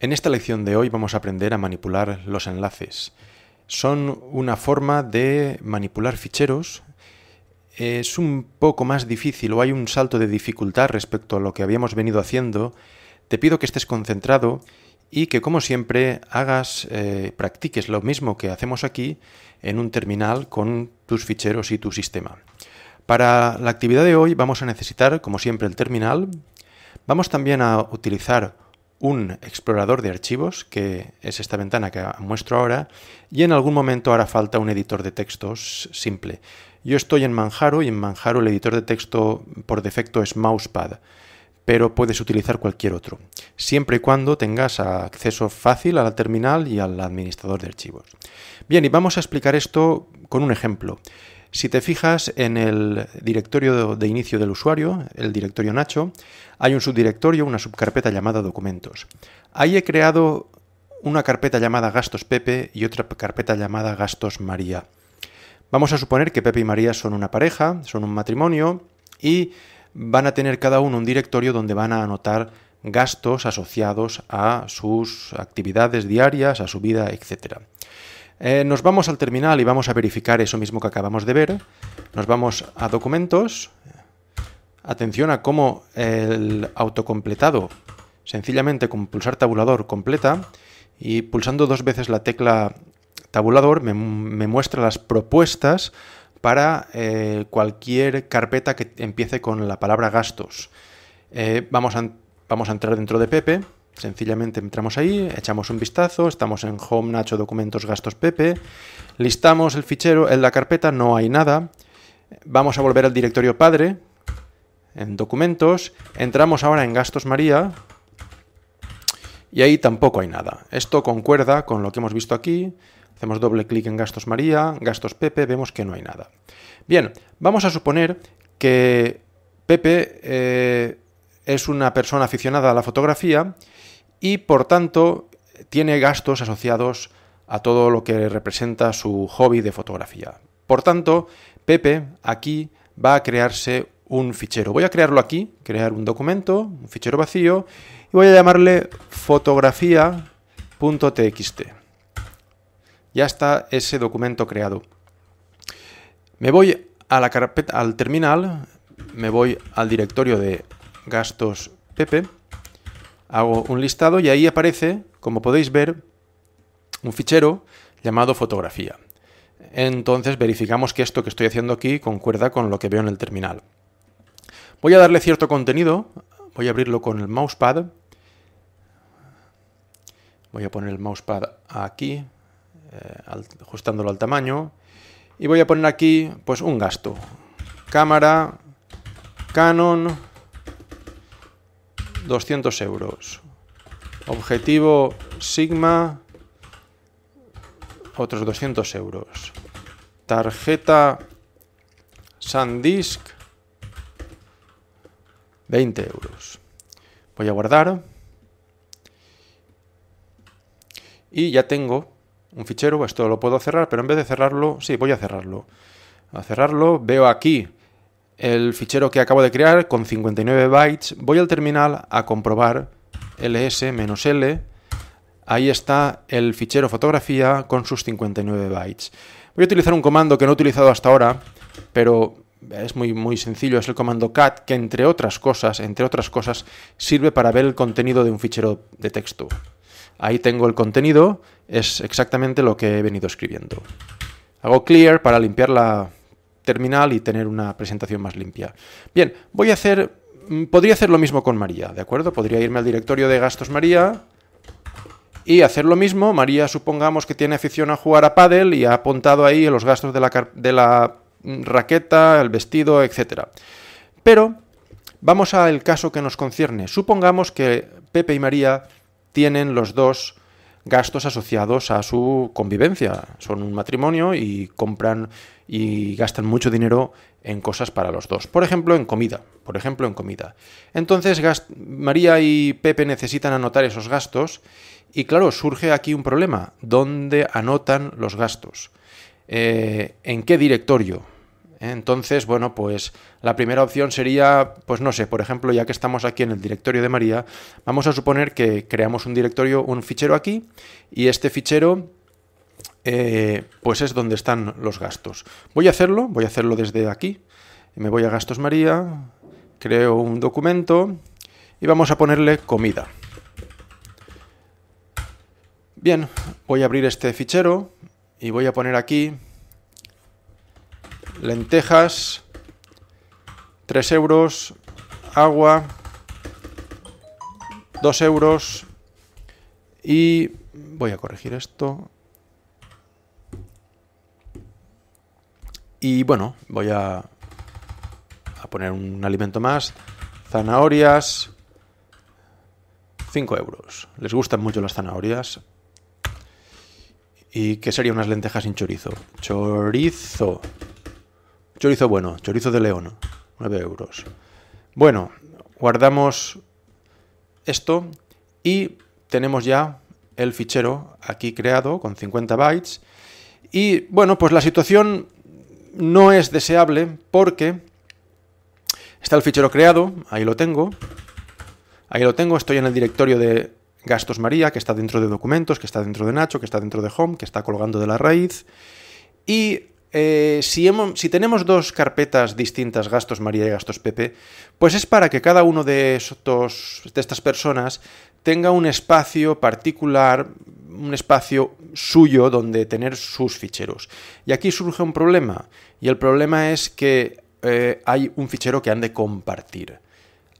En esta lección de hoy vamos a aprender a manipular los enlaces. Son una forma de manipular ficheros. Es un poco más difícil o hay un salto de dificultad respecto a lo que habíamos venido haciendo. Te pido que estés concentrado y que como siempre hagas, eh, practiques lo mismo que hacemos aquí en un terminal con tus ficheros y tu sistema. Para la actividad de hoy vamos a necesitar, como siempre, el terminal. Vamos también a utilizar un explorador de archivos, que es esta ventana que muestro ahora, y en algún momento hará falta un editor de textos simple. Yo estoy en Manjaro y en Manjaro el editor de texto por defecto es Mousepad, pero puedes utilizar cualquier otro, siempre y cuando tengas acceso fácil a la terminal y al administrador de archivos. Bien, y vamos a explicar esto con un ejemplo. Si te fijas en el directorio de inicio del usuario, el directorio Nacho, hay un subdirectorio, una subcarpeta llamada documentos. Ahí he creado una carpeta llamada gastos Pepe y otra carpeta llamada gastos María. Vamos a suponer que Pepe y María son una pareja, son un matrimonio y van a tener cada uno un directorio donde van a anotar gastos asociados a sus actividades diarias, a su vida, etcétera. Eh, nos vamos al terminal y vamos a verificar eso mismo que acabamos de ver. Nos vamos a documentos. Atención a cómo el autocompletado, sencillamente con pulsar tabulador, completa. Y pulsando dos veces la tecla tabulador me, muestra las propuestas para eh, cualquier carpeta que empiece con la palabra gastos. Eh, vamos, a, vamos a entrar dentro de Pepe. Sencillamente entramos ahí, echamos un vistazo, estamos en Home Nacho Documentos Gastos Pepe, listamos el fichero, en la carpeta no hay nada, vamos a volver al directorio padre, en Documentos, entramos ahora en Gastos María y ahí tampoco hay nada. Esto concuerda con lo que hemos visto aquí, hacemos doble clic en Gastos María, Gastos Pepe, vemos que no hay nada. Bien, vamos a suponer que Pepe eh, es una persona aficionada a la fotografía y por tanto tiene gastos asociados a todo lo que representa su hobby de fotografía. Por tanto, Pepe aquí va a crearse un fichero. Voy a crearlo aquí, crear un documento, un fichero vacío, y voy a llamarle fotografía.txt. Ya está ese documento creado. Me voy a la carpeta, al terminal, me voy al directorio de gastos Pepe, hago un listado y ahí aparece, como podéis ver, un fichero llamado fotografía. Entonces verificamos que esto que estoy haciendo aquí concuerda con lo que veo en el terminal. Voy a darle cierto contenido, voy a abrirlo con el mousepad. Voy a poner el mousepad aquí, eh, ajustándolo al tamaño. Y voy a poner aquí pues un gasto. Cámara, Canon, 200 euros. Objetivo Sigma, otros 200 euros. Tarjeta SanDisk, 20 euros. Voy a guardar. Y ya tengo un fichero, esto lo puedo cerrar, pero en vez de cerrarlo, sí, voy a cerrarlo. A cerrarlo, veo aquí el fichero que acabo de crear con 59 bytes, voy al terminal a comprobar ls-l, ahí está el fichero fotografía con sus 59 bytes. Voy a utilizar un comando que no he utilizado hasta ahora, pero es muy, muy sencillo, es el comando cat, que entre otras cosas, entre otras cosas, sirve para ver el contenido de un fichero de texto. Ahí tengo el contenido, es exactamente lo que he venido escribiendo. Hago clear para limpiar la, terminal y tener una presentación más limpia. Bien, voy a hacer, mm, podría hacer lo mismo con María, ¿de acuerdo? Podría irme al directorio de gastos María y hacer lo mismo. María, supongamos que tiene afición a jugar a pádel y ha apuntado ahí los gastos de la, de la mm, raqueta, el vestido, etc. Pero vamos al caso que nos concierne. Supongamos que Pepe y María tienen los dos gastos asociados a su convivencia. Son un matrimonio y compran y gastan mucho dinero en cosas para los dos. Por ejemplo, en comida. Por ejemplo, en comida. Entonces, María y Pepe necesitan anotar esos gastos y claro, surge aquí un problema. ¿Dónde anotan los gastos? Eh, ¿En qué directorio? ¿eh? Entonces, bueno, pues la primera opción sería, pues no sé, por ejemplo, ya que estamos aquí en el directorio de María, vamos a suponer que creamos un directorio, un fichero aquí, y este fichero, eh, pues es donde están los gastos. Voy a hacerlo, voy a hacerlo desde aquí. Me voy a gastos María, creo un documento y vamos a ponerle comida. Bien, voy a abrir este fichero y voy a poner aquí lentejas, 3 euros, agua, 2 euros y voy a corregir esto. Y bueno, voy a, a poner un alimento más, zanahorias, 5 euros. Les gustan mucho las zanahorias. ¿Y qué serían unas lentejas sin chorizo? Chorizo chorizo bueno, chorizo de león, 9 euros. Bueno, guardamos esto y tenemos ya el fichero aquí creado con 50 bytes. Y bueno, pues la situación no es deseable porque está el fichero creado, ahí lo tengo, ahí lo tengo, estoy en el directorio de gastos María, que está dentro de documentos, que está dentro de Nacho, que está dentro de Home, que está colgando de la raíz, y eh, si, tenemos dos carpetas distintas, gastos María y gastos Pepe, pues es para que cada uno de, estos, de estas personas tenga un espacio particular, un espacio suyo donde tener sus ficheros. Y aquí surge un problema, y el problema es que eh, hay un fichero que han de compartir.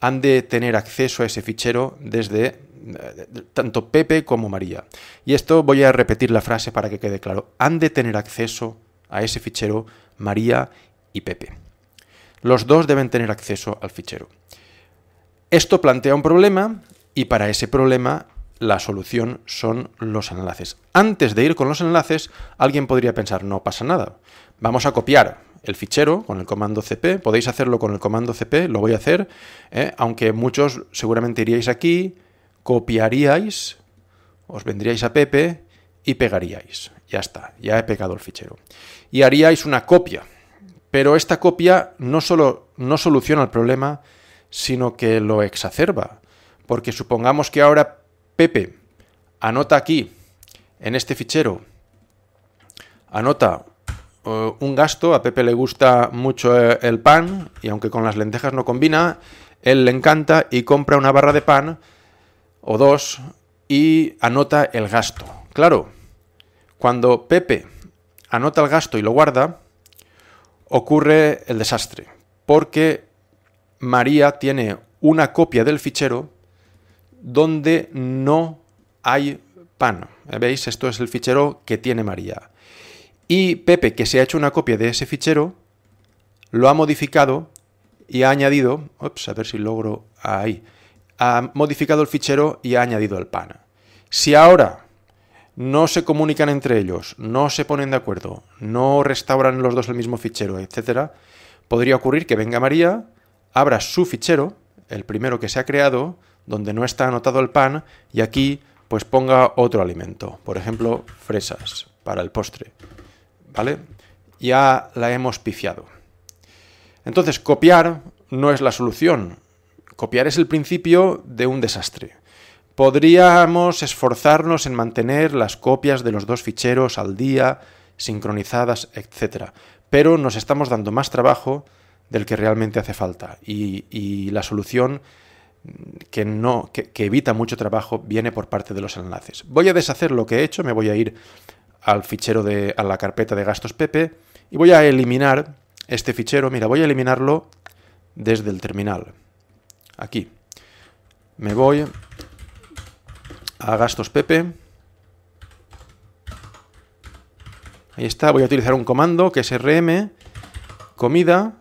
Han de tener acceso a ese fichero desde eh, tanto Pepe como María. Y esto voy a repetir la frase para que quede claro. Han de tener acceso a ese fichero María y Pepe. Los dos deben tener acceso al fichero. Esto plantea un problema y para ese problema la solución son los enlaces. Antes de ir con los enlaces, alguien podría pensar, no pasa nada, vamos a copiar el fichero con el comando cp, podéis hacerlo con el comando cp, lo voy a hacer, ¿eh? aunque muchos seguramente iríais aquí, copiaríais, os vendríais a Pepe y pegaríais. Ya está, ya he pegado el fichero. Y haríais una copia, pero esta copia no solo no soluciona el problema, sino que lo exacerba. Porque supongamos que ahora Pepe anota aquí, en este fichero, anota eh, un gasto, a Pepe le gusta mucho eh, el pan, y aunque con las lentejas no combina, él le encanta y compra una barra de pan o dos y anota el gasto. Claro, cuando Pepe anota el gasto y lo guarda, ocurre el desastre, porque María tiene una copia del fichero donde no hay pan. ¿Eh? ¿Veis? Esto es el fichero que tiene María. Y Pepe, que se ha hecho una copia de ese fichero, lo ha modificado y ha añadido, Ups, a ver si logro ahí, ha modificado el fichero y ha añadido el pan. Si ahora no se comunican entre ellos, no se ponen de acuerdo, no restauran los dos el mismo fichero, etc., podría ocurrir que venga María, abra su fichero, el primero que se ha creado, donde no está anotado el pan, y aquí pues ponga otro alimento, por ejemplo, fresas para el postre. ¿Vale? Ya la hemos pifiado. Entonces, copiar no es la solución. Copiar es el principio de un desastre. Podríamos esforzarnos en mantener las copias de los dos ficheros al día, sincronizadas, etc. Pero nos estamos dando más trabajo del que realmente hace falta. Y, la solución que, no, evita mucho trabajo viene por parte de los enlaces. Voy a deshacer lo que he hecho, me voy a ir al fichero de a la carpeta de gastos PP y voy a eliminar este fichero. Mira, voy a eliminarlo desde el terminal. Aquí. Me voy a gastos Pepe. Ahí está, voy a utilizar un comando que es rm, comida,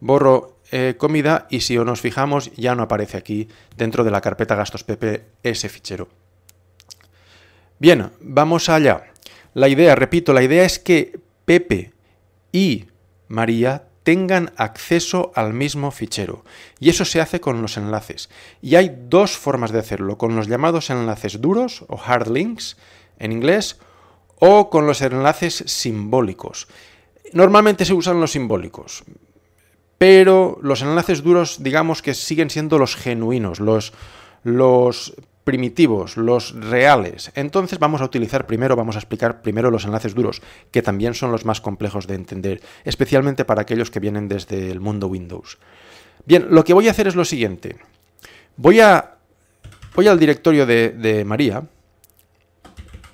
borro eh, comida y si nos fijamos ya no aparece aquí dentro de la carpeta gastos Pepe ese fichero. Bien, vamos allá. La idea, repito, la idea es que Pepe y María tengan acceso al mismo fichero. Y eso se hace con los enlaces. Y hay dos formas de hacerlo, con los llamados enlaces duros o hard links en inglés, o con los enlaces simbólicos. Normalmente se usan los simbólicos, pero los enlaces duros digamos que siguen siendo los genuinos, los, los primitivos, los reales. Entonces vamos a utilizar primero, vamos a explicar primero los enlaces duros, que también son los más complejos de entender, especialmente para aquellos que vienen desde el mundo Windows. Bien, lo que voy a hacer es lo siguiente. Voy a voy al directorio de, María.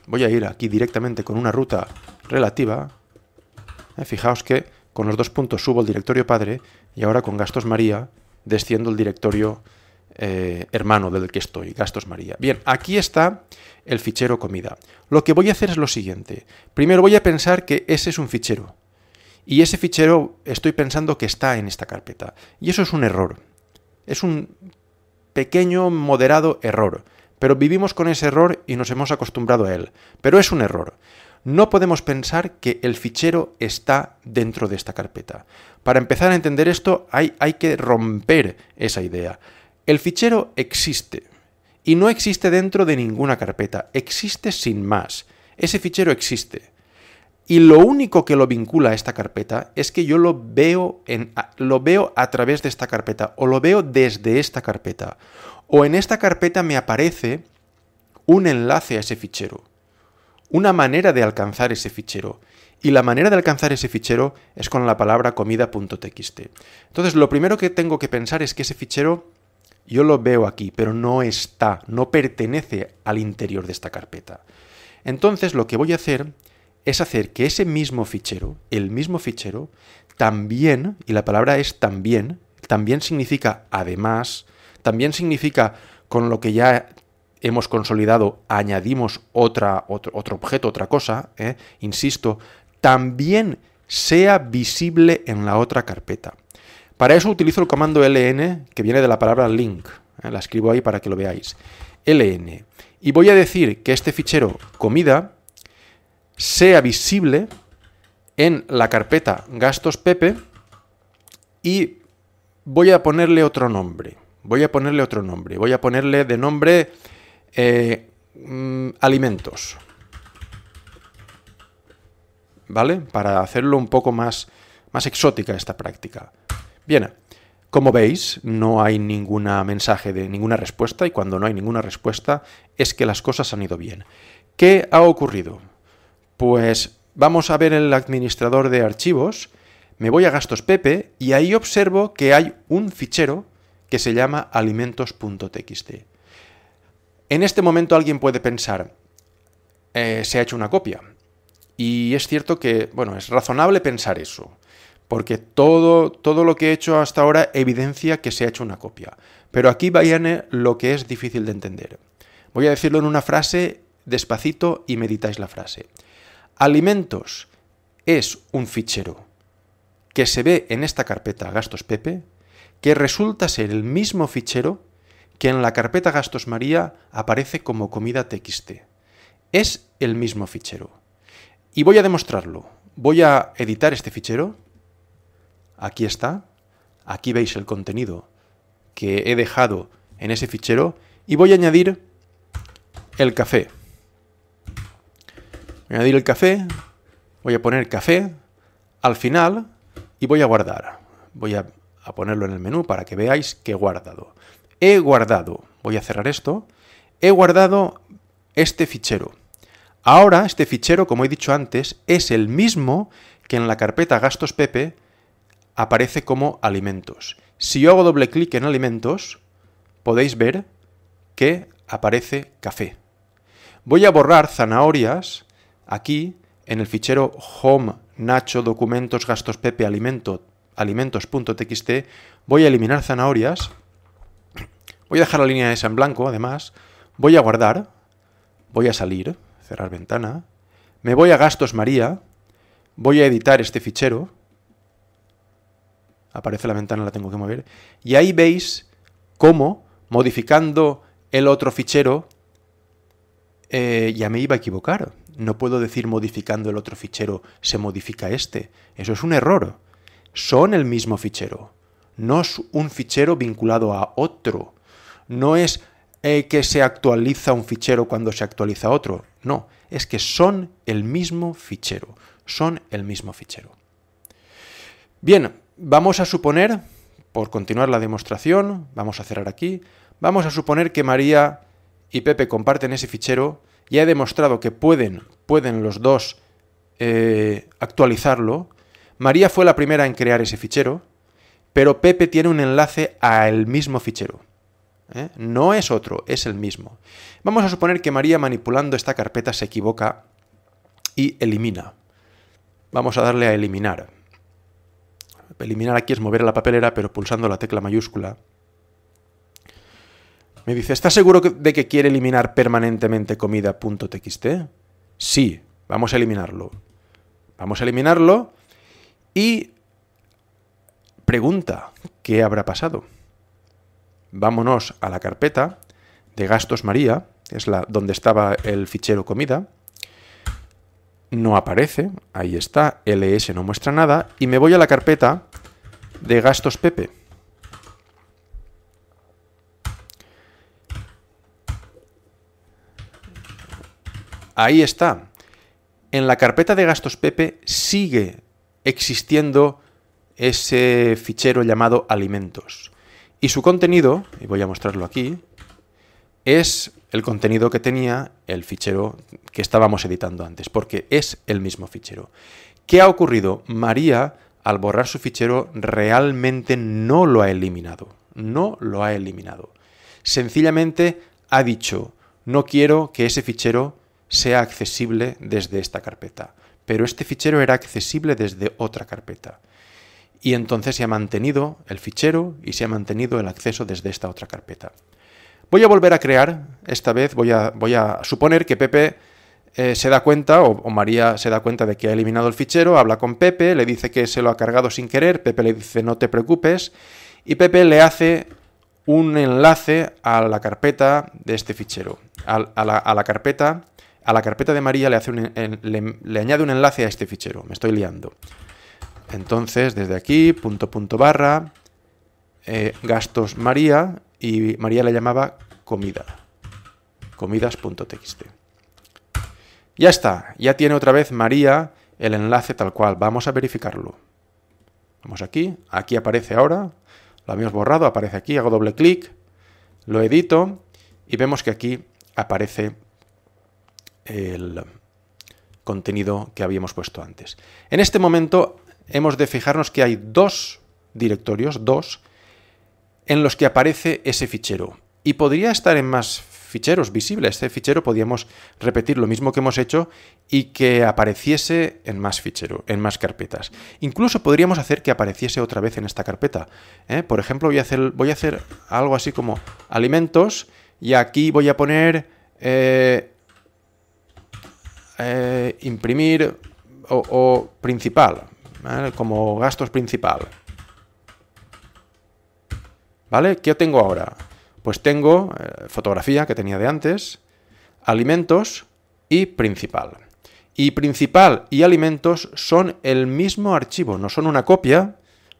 Voy a ir aquí directamente con una ruta relativa. Eh, fijaos que con los dos puntos subo el directorio padre y ahora con gastos María desciendo el directorio eh, hermano del que estoy, gastos María. Bien, aquí está el fichero comida. Lo que voy a hacer es lo siguiente. Primero voy a pensar que ese es un fichero. Y ese fichero estoy pensando que está en esta carpeta. Y eso es un error. Es un pequeño, moderado error. Pero vivimos con ese error y nos hemos acostumbrado a él. Pero es un error. No podemos pensar que el fichero está dentro de esta carpeta. Para empezar a entender esto hay que romper esa idea. El fichero existe y no existe dentro de ninguna carpeta, existe sin más. Ese fichero existe. Y lo único que lo vincula a esta carpeta es que yo lo veo, en, lo veo a través de esta carpeta o lo veo desde esta carpeta. O en esta carpeta me aparece un enlace a ese fichero, una manera de alcanzar ese fichero. Y la manera de alcanzar ese fichero es con la palabra comida.txt. Entonces, lo primero que tengo que pensar es que ese fichero yo lo veo aquí, pero no está, no pertenece al interior de esta carpeta. Entonces lo que voy a hacer es hacer que ese mismo fichero, el mismo fichero, también, y la palabra es también, también significa además, también significa con lo que ya hemos consolidado, añadimos otro, objeto, otra cosa, ¿eh? insisto, también sea visible en la otra carpeta. Para eso utilizo el comando ln, que viene de la palabra link. ¿eh? La escribo ahí para que lo veáis. ln. Y voy a decir que este fichero comida sea visible en la carpeta gastos Pepe y voy a ponerle otro nombre. Voy a ponerle otro nombre. Voy a ponerle de nombre eh, mm, alimentos. ¿Vale? Para hacerlo un poco más, más exótica esta práctica. Bien, como veis, no hay ningún mensaje de ninguna respuesta y cuando no hay ninguna respuesta es que las cosas han ido bien. ¿Qué ha ocurrido? Pues vamos a ver el administrador de archivos, me voy a gastos Pepe y ahí observo que hay un fichero que se llama alimentos.txt. En este momento alguien puede pensar, eh, se ha hecho una copia. Y es cierto que, bueno, es razonable pensar eso porque todo, todo lo que he hecho hasta ahora evidencia que se ha hecho una copia. Pero aquí vayan lo que es difícil de entender. Voy a decirlo en una frase despacito y meditáis la frase. Alimentos es un fichero que se ve en esta carpeta gastos Pepe, que resulta ser el mismo fichero que en la carpeta gastos María aparece como comida txt. Es el mismo fichero. Y voy a demostrarlo. Voy a editar este fichero, aquí está, aquí veis el contenido que he dejado en ese fichero y voy a añadir el café. Voy a añadir el café, voy a poner café al final y voy a guardar. Voy a, a ponerlo en el menú para que veáis que he guardado. He guardado, voy a cerrar esto, he guardado este fichero. Ahora, este fichero, como he dicho antes, es el mismo que en la carpeta gastos Pepe aparece como alimentos. Si yo hago doble clic en alimentos, podéis ver que aparece café. Voy a borrar zanahorias aquí en el fichero home nacho documentos gastos pepe alimento alimentos.txt voy a eliminar zanahorias voy a dejar la línea esa en blanco además voy a guardar voy a salir cerrar ventana me voy a gastos maría voy a editar este fichero aparece la ventana, la tengo que mover, y ahí veis cómo, modificando el otro fichero, eh, ya me iba a equivocar. No puedo decir modificando el otro fichero se modifica este. Eso es un error. Son el mismo fichero. No es un fichero vinculado a otro. No es eh, que se actualiza un fichero cuando se actualiza otro. No, es que son el mismo fichero. Son el mismo fichero. Bien, Vamos a suponer, por continuar la demostración, vamos a cerrar aquí, vamos a suponer que María y Pepe comparten ese fichero, ya he demostrado que pueden, pueden los dos eh, actualizarlo. María fue la primera en crear ese fichero, pero Pepe tiene un enlace al mismo fichero. ¿eh? No es otro, es el mismo. Vamos a suponer que María manipulando esta carpeta se equivoca y elimina. Vamos a darle a eliminar eliminar aquí es mover a la papelera, pero pulsando la tecla mayúscula. Me dice, ¿estás seguro de que quiere eliminar permanentemente comida.txt? Sí, vamos a eliminarlo. Vamos a eliminarlo y pregunta, ¿qué habrá pasado? Vámonos a la carpeta de gastos María, es la donde estaba el fichero comida. No aparece, ahí está, ls no muestra nada y me voy a la carpeta de gastos Pepe. Ahí está. En la carpeta de gastos Pepe sigue existiendo ese fichero llamado alimentos. Y su contenido, y voy a mostrarlo aquí, es el contenido que tenía el fichero que estábamos editando antes, porque es el mismo fichero. ¿Qué ha ocurrido? María al borrar su fichero realmente no lo ha eliminado. No lo ha eliminado. Sencillamente ha dicho, no quiero que ese fichero sea accesible desde esta carpeta. Pero este fichero era accesible desde otra carpeta. Y entonces se ha mantenido el fichero y se ha mantenido el acceso desde esta otra carpeta. Voy a volver a crear, esta vez voy a, voy a suponer que Pepe eh, se da cuenta, o, María se da cuenta de que ha eliminado el fichero, habla con Pepe, le dice que se lo ha cargado sin querer, Pepe le dice no te preocupes, y Pepe le hace un enlace a la carpeta de este fichero, a, la, carpeta... A la carpeta de María le, hace le, añade un enlace a este fichero. Me estoy liando. Entonces, desde aquí, punto punto barra, eh, gastos María, y María le llamaba comida. Comidas.txt. Ya está, ya tiene otra vez María el enlace tal cual. Vamos a verificarlo. Vamos aquí, aquí aparece ahora, lo habíamos borrado, aparece aquí, hago doble clic, lo edito y vemos que aquí aparece el contenido que habíamos puesto antes. En este momento hemos de fijarnos que hay dos directorios, dos, en los que aparece ese fichero. Y podría estar en más ficheros visibles. Este fichero podíamos repetir lo mismo que hemos hecho y que apareciese en más fichero, en más carpetas. Incluso podríamos hacer que apareciese otra vez en esta carpeta. ¿eh? Por ejemplo, voy a, hacer, voy a, hacer, algo así como alimentos y aquí voy a poner eh, eh, imprimir o, principal, como gastos principal. ¿Vale? ¿Qué tengo ahora? Pues tengo eh, fotografía que tenía de antes, alimentos y principal. Y principal y alimentos son el mismo archivo, no son una copia,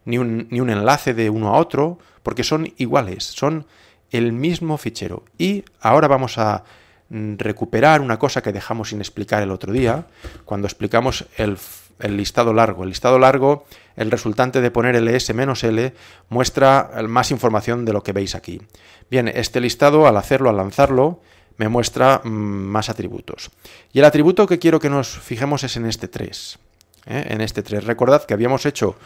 ni un, ni un enlace de uno a otro, porque son iguales, son el mismo fichero. Y ahora vamos a mm, recuperar una cosa que dejamos sin explicar el otro día, cuando explicamos el el listado largo. El listado largo, el resultante de poner ls-l, e muestra más información de lo que veis aquí. Bien, este listado, al hacerlo, al lanzarlo, me muestra mm, más atributos. Y el atributo que quiero que nos fijemos es en este 3. ¿eh? En este 3. Recordad que habíamos hecho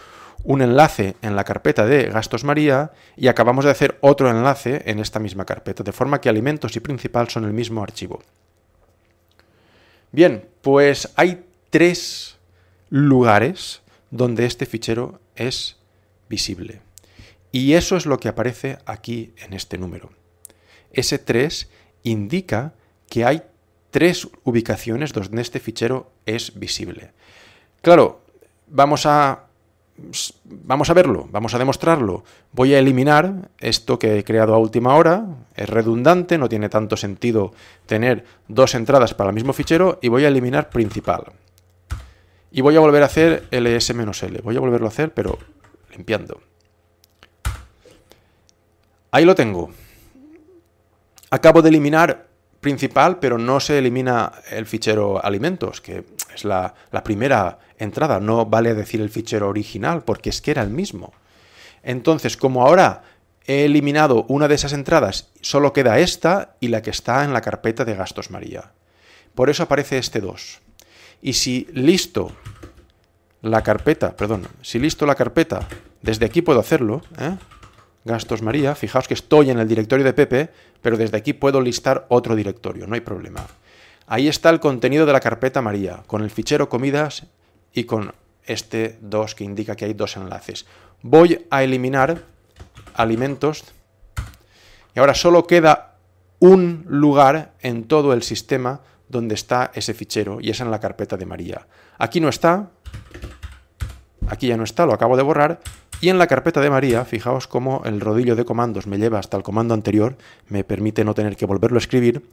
un enlace en la carpeta de gastos María y acabamos de hacer otro enlace en esta misma carpeta, de forma que alimentos y principal son el mismo archivo. Bien, pues hay tres lugares donde este fichero es visible. Y eso es lo que aparece aquí en este número. Ese 3 indica que hay tres ubicaciones donde este fichero es visible. Claro, vamos a, vamos a verlo, vamos a demostrarlo. Voy a eliminar esto que he creado a última hora, es redundante, no tiene tanto sentido tener dos entradas para el mismo fichero, y voy a eliminar principal. Y voy a volver a hacer ls-l. Voy a volverlo a hacer, pero limpiando. Ahí lo tengo. Acabo de eliminar principal, pero no se elimina el fichero alimentos, que es la, primera entrada. No vale decir el fichero original, porque es que era el mismo. Entonces, como ahora he eliminado una de esas entradas, solo queda esta y la que está en la carpeta de gastos María. Por eso aparece este 2. Y si listo la carpeta, perdón, si listo la carpeta, desde aquí puedo hacerlo, ¿eh? gastos María, fijaos que estoy en el directorio de Pepe, pero desde aquí puedo listar otro directorio, no hay problema. Ahí está el contenido de la carpeta María, con el fichero comidas y con este 2 que indica que hay dos enlaces. Voy a eliminar alimentos y ahora solo queda un lugar en todo el sistema donde está ese fichero y es en la carpeta de María. Aquí no está, Aquí ya no está, lo acabo de borrar. Y en la carpeta de María, fijaos cómo el rodillo de comandos me lleva hasta el comando anterior, me permite no tener que volverlo a escribir.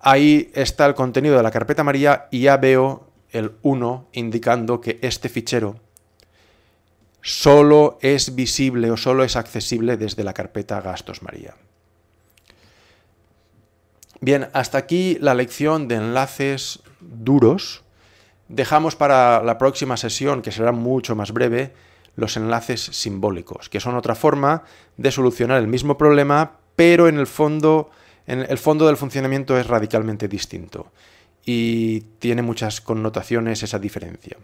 Ahí está el contenido de la carpeta María y ya veo el 1 indicando que este fichero solo es visible o solo es accesible desde la carpeta Gastos María. Bien, hasta aquí la lección de enlaces duros Dejamos para la próxima sesión, que será mucho más breve, los enlaces simbólicos, que son otra forma de solucionar el mismo problema, pero en el fondo, en el fondo del funcionamiento es radicalmente distinto y tiene muchas connotaciones esa diferencia.